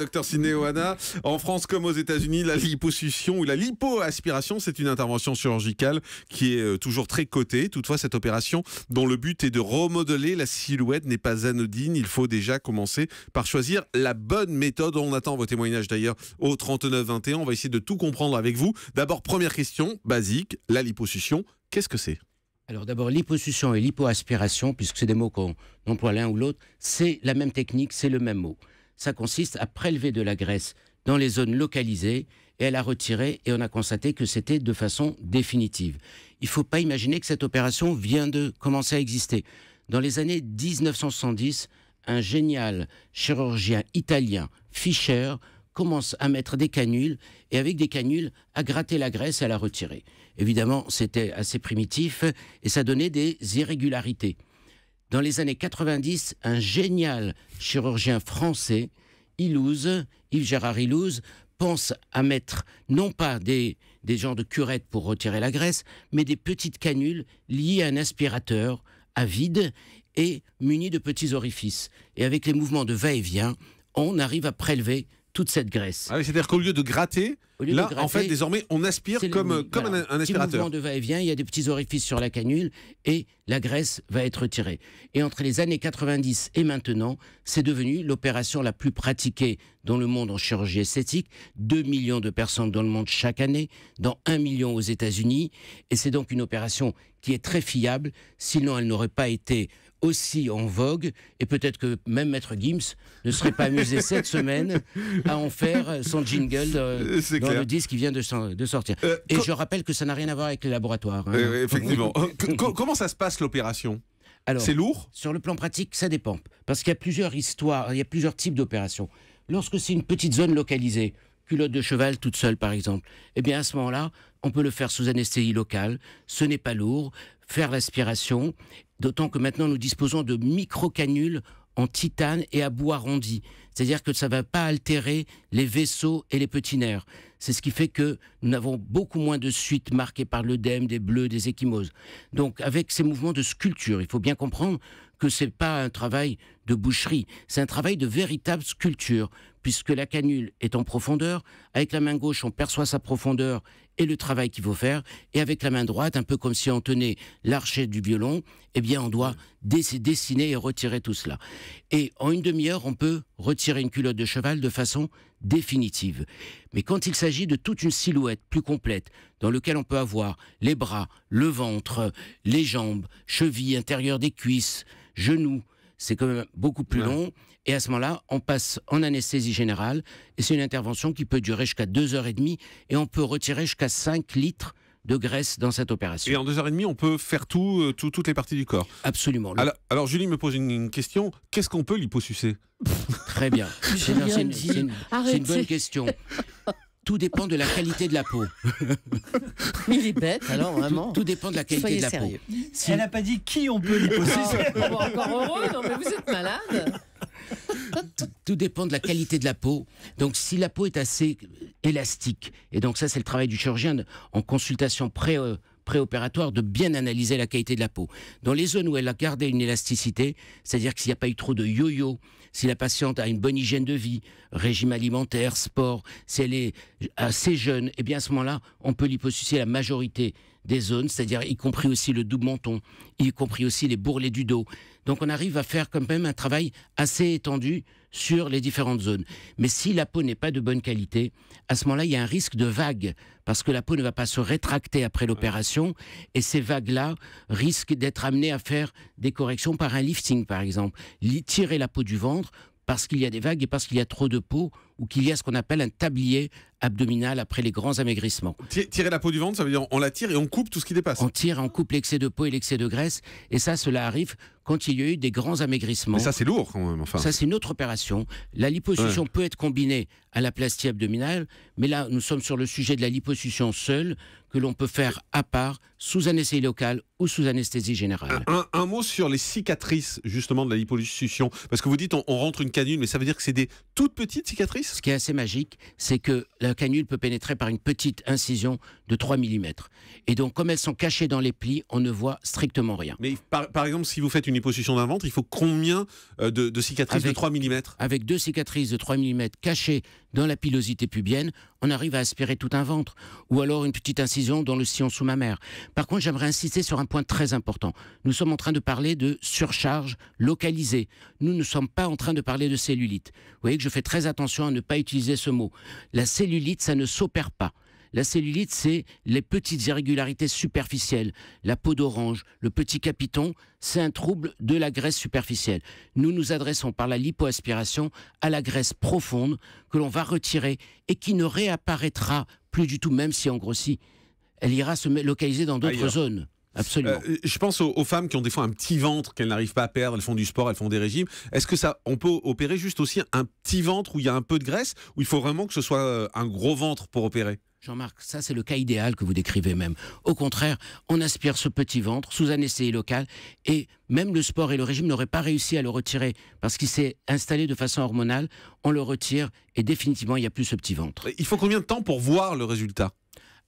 Docteur Sineoana, en France comme aux États-Unis, la liposuction ou la lipoaspiration, c'est une intervention chirurgicale qui est euh, toujours très cotée. Toutefois, cette opération, dont le but est de remodeler la silhouette, n'est pas anodine. Il faut déjà commencer par choisir la bonne méthode. On attend vos témoignages d'ailleurs au 39-21, On va essayer de tout comprendre avec vous. D'abord, première question basique la liposuction, qu'est-ce que c'est alors d'abord, l'hyposuction et l'hypoaspiration, puisque c'est des mots qu'on emploie l'un ou l'autre, c'est la même technique, c'est le même mot. Ça consiste à prélever de la graisse dans les zones localisées et à la retirer et on a constaté que c'était de façon définitive. Il ne faut pas imaginer que cette opération vient de commencer à exister. Dans les années 1970, un génial chirurgien italien, Fischer, commence à mettre des canules et avec des canules à gratter la graisse et à la retirer. Évidemment, c'était assez primitif et ça donnait des irrégularités. Dans les années 90, un génial chirurgien français, Ilouze, Yves Gérard Ilouze, pense à mettre non pas des, des genres de curettes pour retirer la graisse, mais des petites canules liées à un aspirateur à vide et munies de petits orifices. Et avec les mouvements de va-et-vient, on arrive à prélever toute cette graisse. Ah c'est-à-dire qu'au lieu de gratter, là, en fait, désormais, on aspire comme, comme un, aspirateur. Petit mouvement de va-et-vient, il y a des petits orifices sur la canule et la graisse va être retirée. Et entre les années 90 et maintenant, c'est devenu l'opération la plus pratiquée dans le monde en chirurgie esthétique. 2 millions de personnes dans le monde chaque année, dans 1 million aux États-Unis. Et c'est donc une opération qui est très fiable, sinon elle n'aurait pas été aussi en vogue, et peut-être que même Maître Gims ne serait pas amusé cette semaine à en faire son jingle euh, dans le disque qui vient de, sortir. Euh, et je rappelle que ça n'a rien à voir avec les laboratoires. Hein. effectivement. Euh, comment ça se passe l'opération c'est lourd Sur le plan pratique, ça dépend. Parce qu'il y a plusieurs histoires, il y a plusieurs types d'opérations. Lorsque c'est une petite zone localisée, culotte de cheval toute seule par exemple, eh bien à ce moment-là, on peut le faire sous anesthésie locale, ce n'est pas lourd, faire l'aspiration, d'autant que maintenant nous disposons de micro-canules en titane et à bout arrondi. C'est-à-dire que ça ne va pas altérer les vaisseaux et les petits nerfs. C'est ce qui fait que nous avons beaucoup moins de suites marquées par l'œdème, des bleus, des échymoses. Donc avec ces mouvements de sculpture, il faut bien comprendre que c'est pas un travail de boucherie, c'est un travail de véritable sculpture puisque la canule est en profondeur. Avec la main gauche, on perçoit sa profondeur et le travail qu'il faut faire. Et avec la main droite, un peu comme si on tenait l'archet du violon, eh bien, on doit dessiner et retirer tout cela. Et en une demi-heure, on peut retirer une culotte de cheval de façon définitive. Mais quand il s'agit de toute une silhouette plus complète, dans laquelle on peut avoir les bras, le ventre, les jambes, chevilles, intérieur des cuisses, genoux, c'est quand même beaucoup plus long. Et à ce moment-là, on passe en anesthésie générale. Et c'est une intervention qui peut durer jusqu'à deux heures et demie. Et on peut retirer jusqu'à 5 litres de graisse dans cette opération. Et en deux heures et demie, on peut faire tout, euh, toutes les parties du corps. Absolument. Alors, Julie me pose une, question. Qu'est-ce qu'on peut liposucer Très bien. C'est une bonne question tout dépend de la qualité de la peau. Il est bête, alors ah vraiment. Tout, dépend de la qualité de la peau. Si... Elle n'a pas dit qui on peut lui Oh, encore heureux, non mais vous êtes malade. Tout, tout dépend de la qualité de la peau. Donc, si la peau est assez élastique, et donc ça, c'est le travail du chirurgien en consultation pré- euh, préopératoire de bien analyser la qualité de la peau. Dans les zones où elle a gardé une élasticité, c'est-à-dire qu'il n'y a pas eu trop de yo-yo, si la patiente a une bonne hygiène de vie, régime alimentaire, sport, si elle est assez jeune, et eh bien à ce moment-là, on peut liposucer la majorité des zones, c'est-à-dire y compris aussi le double menton y compris aussi les bourrelets du dos. Donc on arrive à faire quand même un travail assez étendu sur les différentes zones. Mais si la peau n'est pas de bonne qualité, à ce moment-là, il y a un risque de vague, parce que la peau ne va pas se rétracter après l'opération, et ces vagues-là risquent d'être amenées à faire des corrections par un lifting, par exemple. Tirer la peau du ventre parce qu'il y a des vagues et parce qu'il y a trop de peau, ou qu'il y a ce qu'on appelle un tablier abdominale après les grands amaigrissements. Tirer la peau du ventre, ça veut dire on la tire et on coupe tout ce qui dépasse. On tire, on coupe l'excès de peau et l'excès de graisse. Et ça, cela arrive quand il y a eu des grands amaigrissements. Mais ça, c'est lourd quand même. Enfin. Ça, c'est une autre opération. La liposuction peut être combinée à la plastie abdominale, mais là, nous sommes sur le sujet de la liposuction seule, que l'on peut faire à part, sous anesthésie locale ou sous anesthésie générale. Un, mot sur les cicatrices, justement, de la liposuction. Parce que vous dites, on, rentre une canule, mais ça veut dire que c'est des toutes petites cicatrices Ce qui est assez magique, c'est que la la canule peut pénétrer par une petite incision de 3 mm. Et donc, comme elles sont cachées dans les plis, on ne voit strictement rien. Mais par, exemple, si vous faites une position d'un ventre, il faut combien euh, de, cicatrices de 3 mm Avec deux cicatrices de 3 mm cachées dans la pilosité pubienne, on arrive à aspirer tout un ventre, ou alors une petite incision dans le sillon sous mère. Par contre, j'aimerais insister sur un point très important. Nous sommes en train de parler de surcharge localisée. Nous ne sommes pas en train de parler de cellulite. Vous voyez que je fais très attention à ne pas utiliser ce mot. La cellulite, ça ne s'opère pas. La cellulite, c'est les petites irrégularités superficielles. La peau d'orange, le petit capiton, c'est un trouble de la graisse superficielle. Nous nous adressons par la lipoaspiration à la graisse profonde que l'on va retirer et qui ne réapparaîtra plus du tout, même si on grossit. Elle ira se localiser dans d'autres zones. Absolument. Euh, euh, je pense aux, femmes qui ont des fois un petit ventre qu'elles n'arrivent pas à perdre, elles font du sport, elles font des régimes. Est-ce que ça, on peut opérer juste aussi un petit ventre où il y a un peu de graisse, ou il faut vraiment que ce soit euh, un gros ventre pour opérer Jean-Marc, ça c'est le cas idéal que vous décrivez même. Au contraire, on aspire ce petit ventre sous un essai local, et même le sport et le régime n'auraient pas réussi à le retirer parce qu'il s'est installé de façon hormonale. On le retire et définitivement il n'y a plus ce petit ventre. Il faut combien de temps pour voir le résultat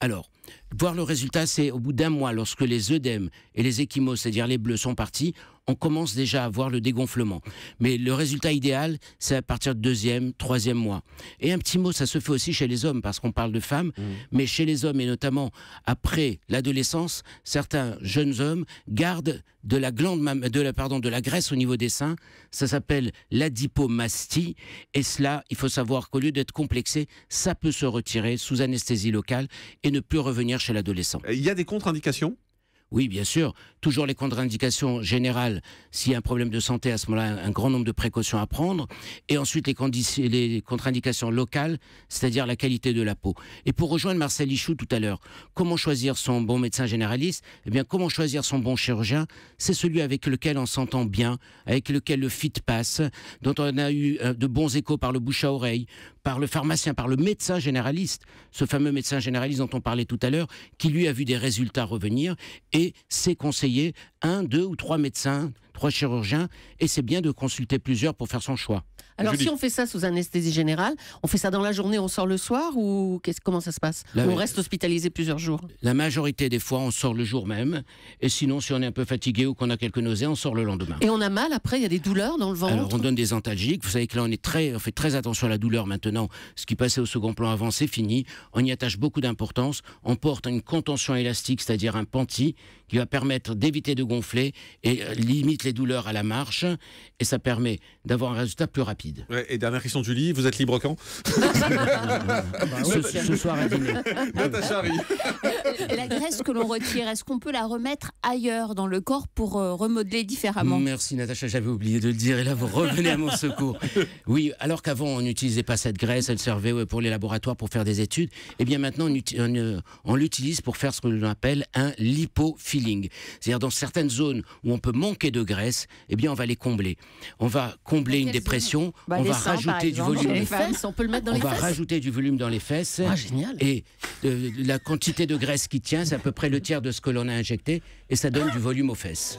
alors, voir le résultat, c'est au bout d'un mois, lorsque les œdèmes et les échymoses, c'est-à-dire les bleus, sont partis, on commence déjà à voir le dégonflement. Mais le résultat idéal, c'est à partir de deuxième, troisième mois. Et un petit mot, ça se fait aussi chez les hommes, parce qu'on parle de femmes, mmh. mais chez les hommes, et notamment après l'adolescence, certains jeunes hommes gardent de la glande, de la graisse au niveau des seins. Ça s'appelle l'adipomastie. Et cela, il faut savoir qu'au lieu d'être complexé, ça peut se retirer sous anesthésie locale et ne plus revenir chez l'adolescent. Il y a des contre-indications oui, bien sûr. Toujours les contre-indications générales. S'il y a un problème de santé, à ce moment-là, un grand nombre de précautions à prendre. Et ensuite, les, contre-indications locales, c'est-à-dire la qualité de la peau. Et pour rejoindre Marcel Ichou tout à l'heure, comment choisir son bon médecin généraliste Eh bien, comment choisir son bon chirurgien C'est celui avec lequel on s'entend bien, avec lequel le fit passe, dont on a eu euh, de bons échos par le bouche à oreille, par le pharmacien, par le médecin généraliste, ce fameux médecin généraliste dont on parlait tout à l'heure, qui lui a vu des résultats revenir et et ses conseillers, un, deux ou trois médecins trois chirurgiens, et c'est bien de consulter plusieurs pour faire son choix. Alors si on fait ça sous anesthésie générale, on fait ça dans la journée, on sort le soir ou comment ça se passe On reste hospitalisé plusieurs jours La majorité des fois, on sort le jour même, et sinon si on est un peu fatigué ou qu'on a quelques nausées, on sort le lendemain. Et on a mal après, il y a des douleurs dans le ventre Alors on donne des antalgiques, vous savez que là on, est très, on fait très attention à la douleur maintenant, ce qui passait au second plan avant c'est fini, on y attache beaucoup d'importance, on porte une contention élastique, c'est-à-dire un panty qui va permettre d'éviter de gonfler et euh, limite les douleurs à la marche et ça permet d'avoir un résultat plus rapide. et dernière question, Julie, vous êtes libre quand ah bah ce, soir à dîner. Natacha La graisse que l'on retire, est-ce qu'on peut la remettre ailleurs dans le corps pour euh, remodeler différemment Merci Natacha, j'avais oublié de le dire et là vous revenez à mon secours. Oui, alors qu'avant on n'utilisait pas cette graisse, elle servait pour les laboratoires pour faire des études, et eh bien maintenant euh, on l'utilise pour faire ce que l'on appelle un lipo lipofilling. C'est-à-dire dans certaines zones où on peut manquer de graisse, graisse, eh bien, on va les combler. On va combler une dépression, bah, on va rajouter du volume. Les fesses, on peut dans les fesses. va rajouter du volume dans les fesses. Ah, génial. Et euh, la quantité de graisse qui tient, c'est à peu près le tiers de ce que l'on a injecté, et ça donne du volume aux fesses.